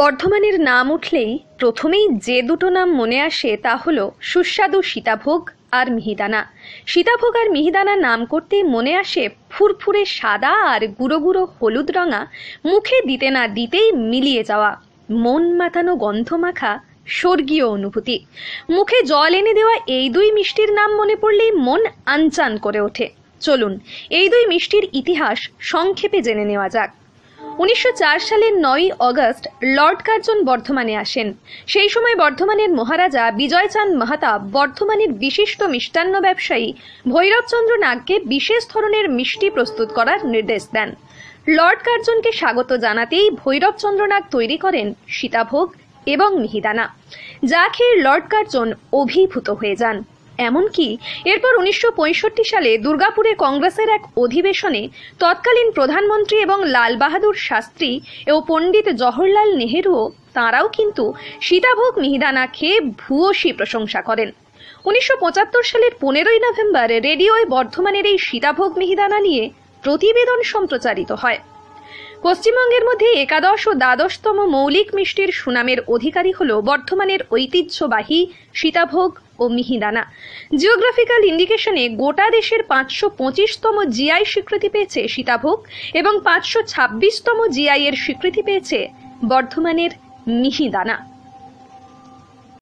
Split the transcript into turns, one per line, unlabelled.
বর্ধমানের নাম উঠলেই প্রথমেই যে দুটো নাম মনে আসে তা হলো সুস্বাদু সীতাভোগ আর মিহিদানা সীতাভোগ আর মিহিদানা নাম করতে মনে আসে ফুরফুরে সাদা আর গুঁড়ো গুঁড়ো হলুদ রঙা মুখে দিতে না দিতেই মিলিয়ে যাওয়া মন মাতানো গন্ধ মাখা স্বর্গীয় অনুভূতি মুখে জল এনে দেওয়া এই দুই মিষ্টির নাম মনে পড়লেই মন আনচান করে ওঠে চলুন এই দুই মিষ্টির ইতিহাস সংক্ষেপে জেনে নেওয়া যাক উনিশশো সালের নয়ই অগস্ট লর্ড কার্জন বর্ধমানে আসেন সেই সময় বর্ধমানের মহারাজা বিজয়চাঁদ মাহাতা বর্ধমানের বিশিষ্ট মিষ্টান্ন ব্যবসায়ী ভৈরবচন্দ্র নাগকে বিশেষ ধরনের মিষ্টি প্রস্তুত করার নির্দেশ দেন লর্ড কার্জনকে স্বাগত জানাতেই ভৈরবচন্দ্র নাগ তৈরি করেন সীতাভোগ এবং মিহিদানা যা খেয়ে লর্ড কার্জন অভিভূত হয়ে যান এমনকি এরপর উনিশশো সালে দুর্গাপুরে কংগ্রেসের এক অধিবেশনে তৎকালীন প্রধানমন্ত্রী এবং লাল বাহাদুর শাস্ত্রী ও পণ্ডিত জওহরলাল নেহেরুও তাঁরাও কিন্তু সীতাভোগ মিহিদানা খেয়ে ভূয়সী প্রশংসা করেন উনিশশো সালের পনেরোই নভেম্বর রেডিওয় বর্ধমানের এই সীতাভোগ মিহিদানা নিয়ে প্রতিবেদন সম্প্রচারিত হয় পশ্চিমবঙ্গের মধ্যে একাদশ ও দ্বাদশতম মৌলিক মিষ্টির সুনামের অধিকারী হল বর্ধমানের ঐতিহ্যবাহী সীতাভোগ ও মিহিদানা জিওগ্রাফিক্যাল ইন্ডিকেশনে গোটা দেশের পাঁচশো পঁচিশতম জিআই স্বীকৃতি পেয়েছে সীতাভোগ এবং পাঁচশো ছাব্বিশতম জিআই এর স্বীকৃতি পেয়েছে বর্ধমানের মিহিদানা